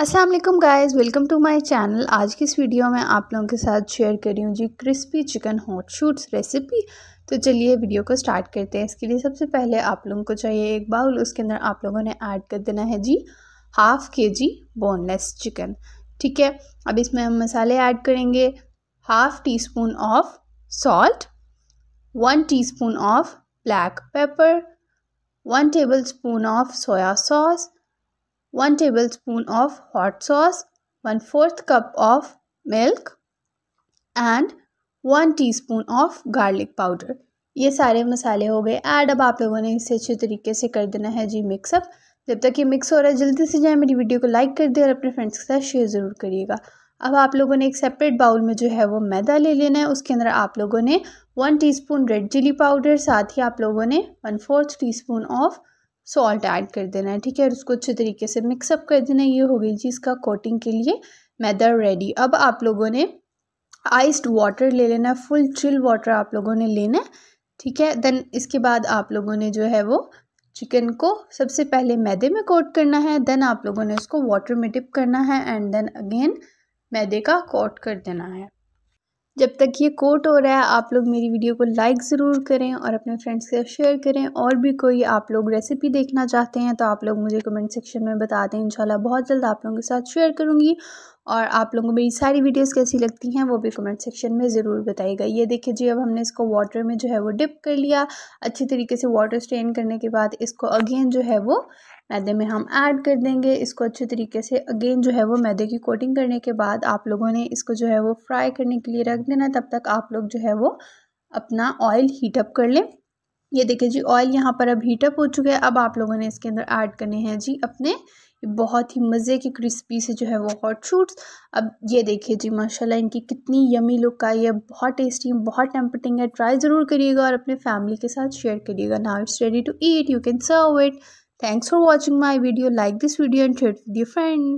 Aslam guys welcome to my channel आज की इस वीडियो में आप लोगों के साथ शेयर कर रही हूँ जी crispy chicken hot shots recipe तो चलिए वीडियो को स्टार्ट करते हैं इसके लिए सबसे पहले आप लोगों को चाहिए एक बाउल उसके अंदर आप लोगों ने ऐड कर देना है जी हाफ़ के जी बोनलेस चिकन ठीक है अब इसमें हम मसाले ऐड करेंगे half teaspoon of salt one teaspoon of black pepper one tablespoon of soya sauce one spoon of hot sauce one fourth cup of milk and one teaspoon of garlic powder ये सारे मसाले हो गए add अब आप लोगों ने इसे अच्छे तरीके से कर देना है जी मिक्सअप जब तक ये मिक्स हो रहा है जल्दी से जाए मेरी वीडियो को लाइक कर दे और अपने फ्रेंड्स के साथ शेयर ज़रूर करिएगा अब आप लोगों ने एक सेपरेट बाउल में जो है वो मैदा ले लेना है उसके अंदर आप लोगों ने one teaspoon red chilli powder साथ ही आप लोगों ने one fourth teaspoon of salt add कर देना है ठीक है और उसको अच्छे तरीके से मिक्सअप कर देना है ये हो गई जी इसका कोटिंग के लिए मैदर रेडी अब आप लोगों ने आइस्ड वाटर ले लेना है फुल चिल वाटर आप लोगों ने लेना है ठीक है देन इसके बाद आप लोगों ने जो है वो चिकन को सबसे पहले मैदे में कोट करना है देन आप लोगों ने उसको वाटर में डिप करना है एंड देन अगेन मैदे का कोट कर देना है जब तक ये कोट हो रहा है आप लोग मेरी वीडियो को लाइक ज़रूर करें और अपने फ्रेंड्स के साथ शेयर करें और भी कोई आप लोग रेसिपी देखना चाहते हैं तो आप लोग मुझे कमेंट सेक्शन में बता दें इंशाल्लाह बहुत जल्द आप लोगों के साथ शेयर करूँगी और आप लोगों को मेरी सारी वीडियोस कैसी लगती हैं वो भी कमेंट सेक्शन में ज़रूर बताइएगा ये देखिए जी अब हमने इसको वाटर में जो है वो डिप कर लिया अच्छी तरीके से वाटर स्ट्रेन करने के बाद इसको अगेन जो है वो मैदे में हम ऐड कर देंगे इसको अच्छे तरीके से अगेन जो है वो मैदे की कोटिंग करने के बाद आप लोगों ने इसको जो है वो फ्राई करने के लिए रख देना तब तक आप लोग जो है वो अपना ऑयल हीटअप कर लें ये देखिए जी ऑयल यहाँ पर अब हीटअप हो चुका है अब आप लोगों ने इसके अंदर ऐड करने हैं जी अपने बहुत ही मज़े के क्रिस्पी से जो है वो हॉट शूट्स अब ये देखिए जी माशाल्लाह इनकी कितनी यमी लुक आई है बहुत टेस्टी है बहुत टेम्पटिंग है ट्राई ज़रूर करिएगा और अपने फैमिली के साथ शेयर करिएगा now it's ready to eat you can serve it thanks for watching my video like this video and share with your friends